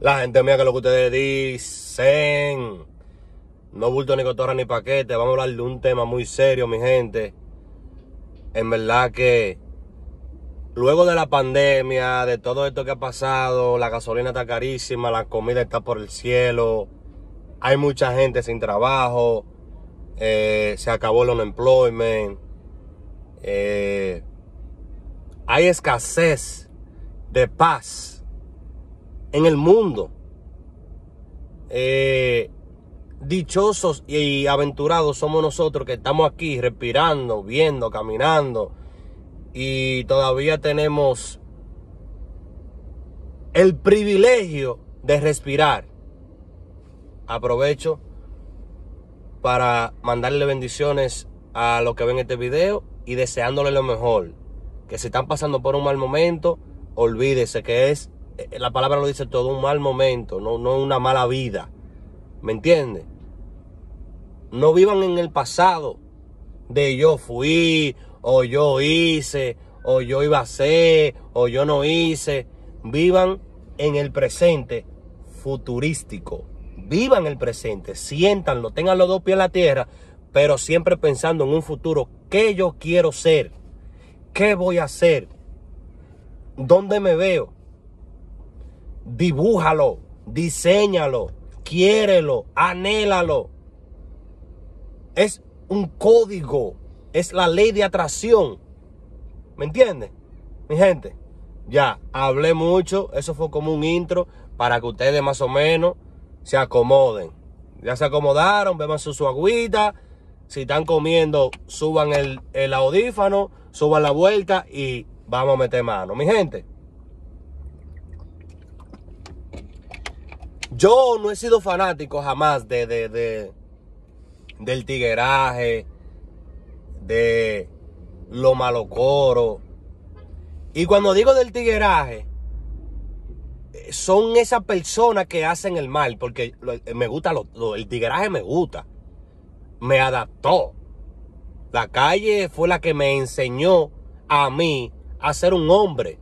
La gente mía que lo que ustedes dicen. No bulto ni cotorra ni paquete. Vamos a hablar de un tema muy serio, mi gente. En verdad que luego de la pandemia, de todo esto que ha pasado, la gasolina está carísima, la comida está por el cielo. Hay mucha gente sin trabajo. Eh, se acabó el unemployment. Eh, hay escasez de paz en el mundo. Eh, dichosos y aventurados somos nosotros que estamos aquí respirando, viendo, caminando y todavía tenemos el privilegio de respirar. Aprovecho para mandarle bendiciones a los que ven este video y deseándole lo mejor. Que si están pasando por un mal momento, olvídese que es eh, la palabra lo dice todo, un mal momento, no, no una mala vida. ¿Me entiendes? No vivan en el pasado de yo fui, o yo hice, o yo iba a ser o yo no hice. Vivan en el presente futurístico. Vivan el presente, siéntanlo, tengan los dos pies en la tierra, pero siempre pensando en un futuro. ¿Qué yo quiero ser? ¿Qué voy a hacer? ¿Dónde me veo? dibújalo, diseñalo, quiérelo, anhélalo. Es un código, es la ley de atracción. ¿Me entiendes? Mi gente, ya hablé mucho, eso fue como un intro para que ustedes más o menos se acomoden. Ya se acomodaron, beban su, su agüita. Si están comiendo, suban el, el audífano, suban la vuelta y vamos a meter mano. Mi gente, Yo no he sido fanático jamás de, del tigueraje, de lo malocoro. Y cuando digo del tigueraje, eh, son esas personas que hacen el mal, porque eh, me gusta el tigueraje me gusta. Me adaptó. La calle fue la que me enseñó a mí a ser un hombre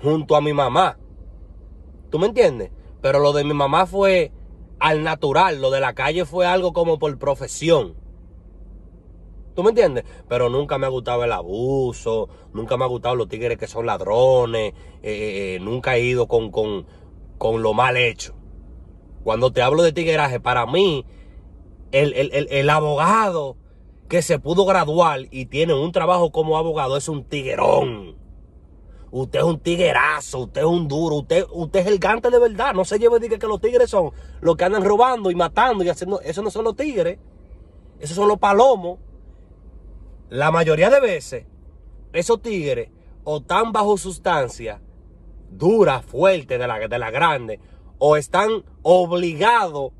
junto a mi mamá. ¿Tú me entiendes? Pero lo de mi mamá fue al natural, lo de la calle fue algo como por profesión. ¿Tú me entiendes? Pero nunca me ha gustado el abuso, nunca me ha gustado los tigres que son ladrones, eh, eh, eh, nunca he ido con, lo mal hecho. Cuando te hablo de tigueraje, para mí, el, el abogado que se pudo graduar y tiene un trabajo como abogado es un tiguerón. Usted es un tiguerazo, usted es un duro, usted, usted es el gante de verdad. No se lleve diga que los tigres son los que andan robando y matando y haciendo. Esos no son los tigres, esos son los palomos. La mayoría de veces, esos tigres o están bajo sustancia dura, fuerte, de la, de la grande, o están obligados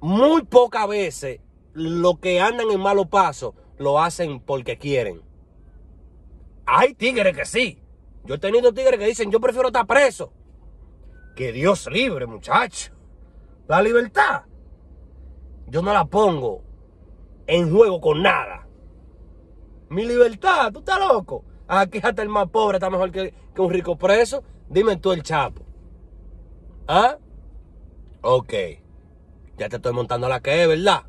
muy pocas veces lo que andan en malo paso, lo hacen porque quieren. Hay tigres que sí. Yo he tenido tigres que dicen, yo prefiero estar preso. Que Dios libre, muchacho. La libertad, yo no la pongo en juego con nada. Mi libertad, tú estás loco. Aquí ah, hasta el más pobre está mejor que, un rico preso. Dime tú el chapo. ¿Ah? Ok. Ya te estoy montando la que es, ¿verdad?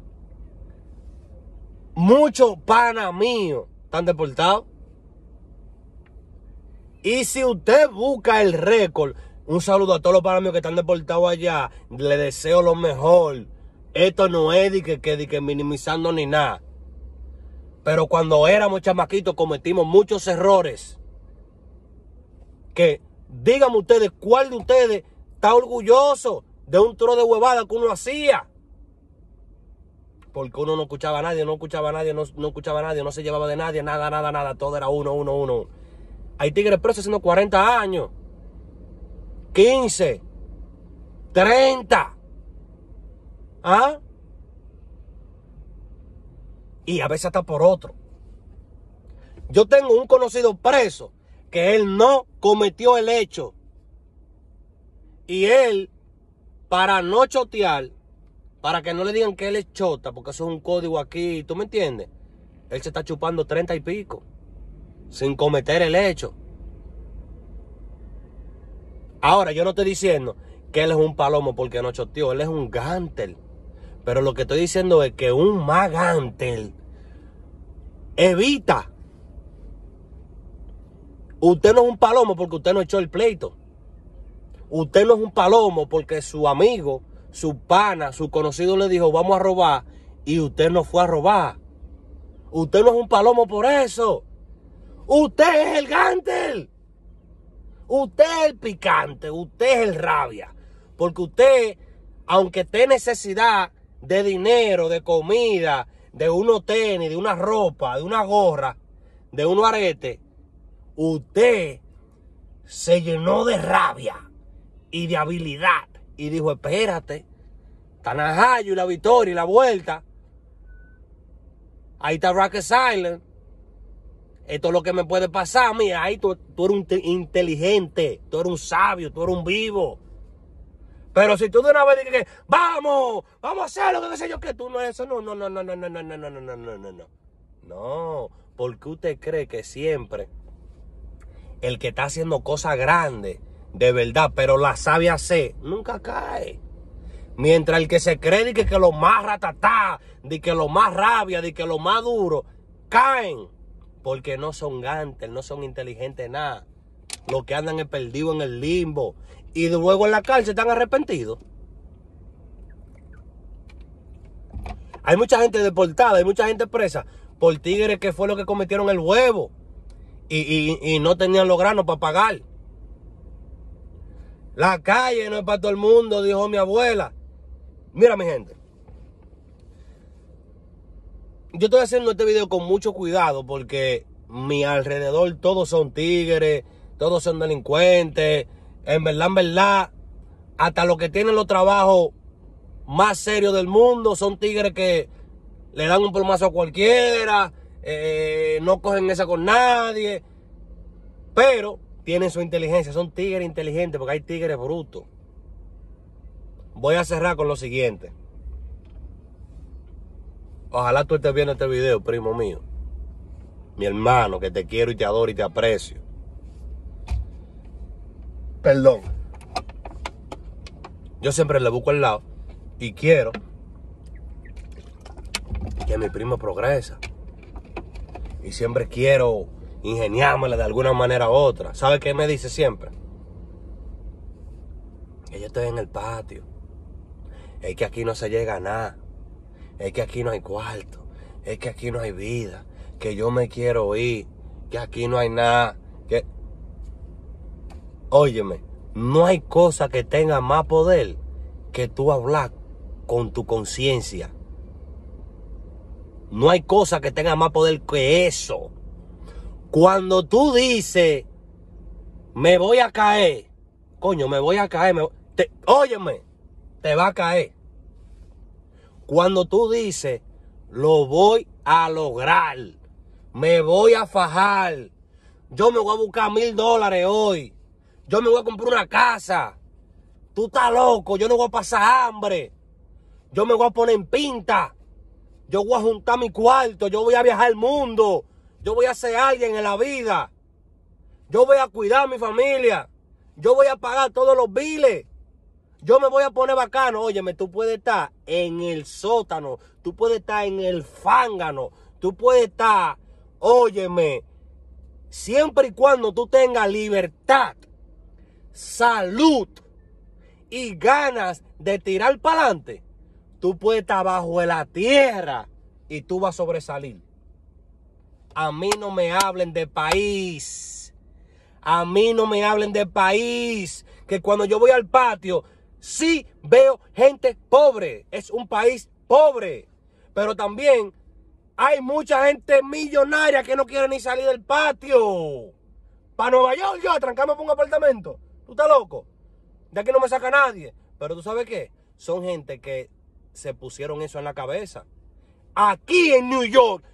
Muchos pana mío, están deportados. Y si usted busca el récord, un saludo a todos los panamios que están deportados allá. Le deseo lo mejor. Esto no es de que, minimizando ni nada. Pero cuando éramos chamaquitos cometimos muchos errores. Que díganme ustedes cuál de ustedes está orgulloso de un tro de huevada que uno hacía. Porque uno no escuchaba a nadie, no escuchaba a nadie, no, no escuchaba a nadie, no se llevaba de nadie, nada, nada, nada. Todo era uno, uno, uno. Hay tigres presos haciendo 40 años, 15, 30. ¿Ah? Y a veces hasta por otro. Yo tengo un conocido preso que él no cometió el hecho. Y él, para no chotear, para que no le digan que él es chota, porque eso es un código aquí, ¿tú me entiendes? Él se está chupando 30 y pico sin cometer el hecho. Ahora, yo no estoy diciendo que él es un palomo porque no tío él es un gantel. Pero lo que estoy diciendo es que un magantel evita. Usted no es un palomo porque usted no echó el pleito. Usted no es un palomo porque su amigo, su pana, su conocido le dijo, vamos a robar y usted no fue a robar. Usted no es un palomo por eso. Usted es el gantel. Usted es el picante. Usted es el rabia. Porque usted, aunque te necesidad de dinero, de comida, de unos tenis, de una ropa, de una gorra, de un arete, usted se llenó de rabia y de habilidad. Y dijo, espérate, Tanajayo y la victoria y la vuelta. Ahí está Rocket Island esto es lo que me puede pasar. Mira, ahí tú, tú eres un inteligente, tú eres un sabio, tú eres un vivo. Pero si tú de una vez dices que vamos, vamos a hacer lo que sé yo, que tú no eres eso, no, no, no, no, no, no, no, no, no, no, no, no, no. No, porque usted cree que siempre el que está haciendo cosas grandes, de verdad, pero la sabe hacer, nunca cae. Mientras el que se cree que, que lo más ratatá, de que lo más rabia, de que lo más duro, caen porque no son gantes, no son inteligentes, nada. Los que andan perdido en el limbo y luego en la cárcel están arrepentidos. Hay mucha gente deportada, hay mucha gente presa por tigres que fue lo que cometieron el huevo y, y no tenían los granos para pagar. La calle no es para todo el mundo, dijo mi abuela. Mira mi gente, yo estoy haciendo este video con mucho cuidado porque mi alrededor todos son tigres, todos son delincuentes. En verdad, en verdad, hasta los que tienen los trabajos más serios del mundo son tigres que le dan un plumazo a cualquiera, eh, no cogen esa con nadie, pero tienen su inteligencia, son tigres inteligentes porque hay tigres brutos. Voy a cerrar con lo siguiente. Ojalá tú estés viendo este video, primo mío. Mi hermano, que te quiero y te adoro y te aprecio. Perdón. Yo siempre le busco al lado y quiero que mi primo progresa. Y siempre quiero ingeniármela de alguna manera u otra. ¿Sabe qué me dice siempre? Que yo estoy en el patio. Es que aquí no se llega a nada es que aquí no hay cuarto, es que aquí no hay vida, que yo me quiero ir, que aquí no hay nada, que... Óyeme, no hay cosa que tenga más poder que tú hablar con tu conciencia. No hay cosa que tenga más poder que eso. Cuando tú dices, me voy a caer, coño, me voy a caer, óyeme, te va a caer. Cuando tú dices, lo voy a lograr, me voy a fajar, yo me voy a buscar mil dólares hoy, yo me voy a comprar una casa, tú estás loco, yo no voy a pasar hambre, yo me voy a poner en pinta, yo voy a juntar mi cuarto, yo voy a viajar el mundo, yo voy a ser alguien en la vida, yo voy a cuidar a mi familia, yo voy a pagar todos los biles. Yo me voy a poner bacano. Óyeme, tú puedes estar en el sótano, tú puedes estar en el fángano, tú puedes estar, óyeme, siempre y cuando tú tengas libertad, salud y ganas de tirar para adelante, tú puedes estar bajo de la tierra y tú vas a sobresalir. A mí no me hablen de país. A mí no me hablen de país. Que cuando yo voy al patio, sí veo gente pobre. Es un país pobre. Pero también hay mucha gente millonaria que no quiere ni salir del patio. Para Nueva York, yo trancarme por un apartamento. ¿Tú estás loco? De aquí no me saca nadie. Pero tú sabes qué? Son gente que se pusieron eso en la cabeza. Aquí en New York.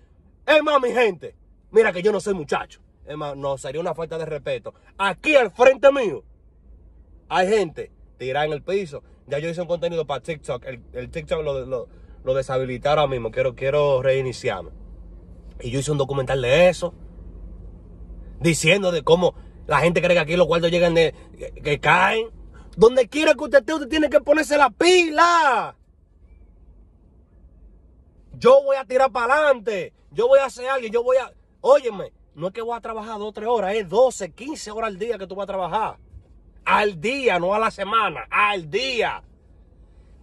Es más, mi gente. Mira que yo no soy muchacho. Es más, no, sería una falta de respeto. Aquí al frente mío hay gente tirar en el piso. Ya yo hice un contenido para TikTok. El, TikTok lo, lo, ahora mismo. Quiero, quiero reiniciarme. Y yo hice un documental de eso. Diciendo de cómo la gente cree que aquí los cuartos llegan de. que, caen. Donde quiera que usted esté, usted tiene que ponerse la pila. Yo voy a tirar para adelante. Yo voy a hacer algo. Yo voy a. Óyeme, no es que voy a trabajar dos o tres horas, es 12, 15 horas al día que tú vas a trabajar al día, no a la semana, al día.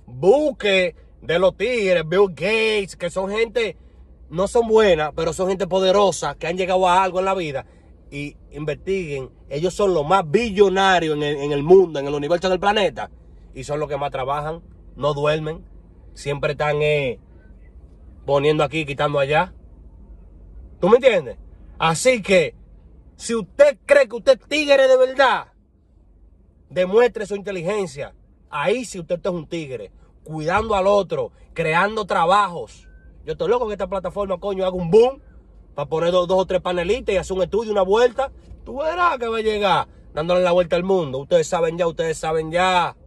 Busque de los tigres, Bill Gates, que son gente, no son buenas, pero son gente poderosa, que han llegado a algo en la vida. Y investiguen, ellos son los más billonarios en el, mundo, en el universo del planeta. Y son los que más trabajan, no duermen, siempre están eh, poniendo aquí, quitando allá. ¿Tú me entiendes? Así que, si usted cree que usted es tigre de verdad, demuestre su inteligencia. Ahí si usted es un tigre, cuidando al otro, creando trabajos. Yo estoy loco que esta plataforma, coño, haga un boom para poner dos, dos o tres panelitas y hacer un estudio, una vuelta. Tú verás que va a llegar dándole la vuelta al mundo. Ustedes saben ya, ustedes saben ya.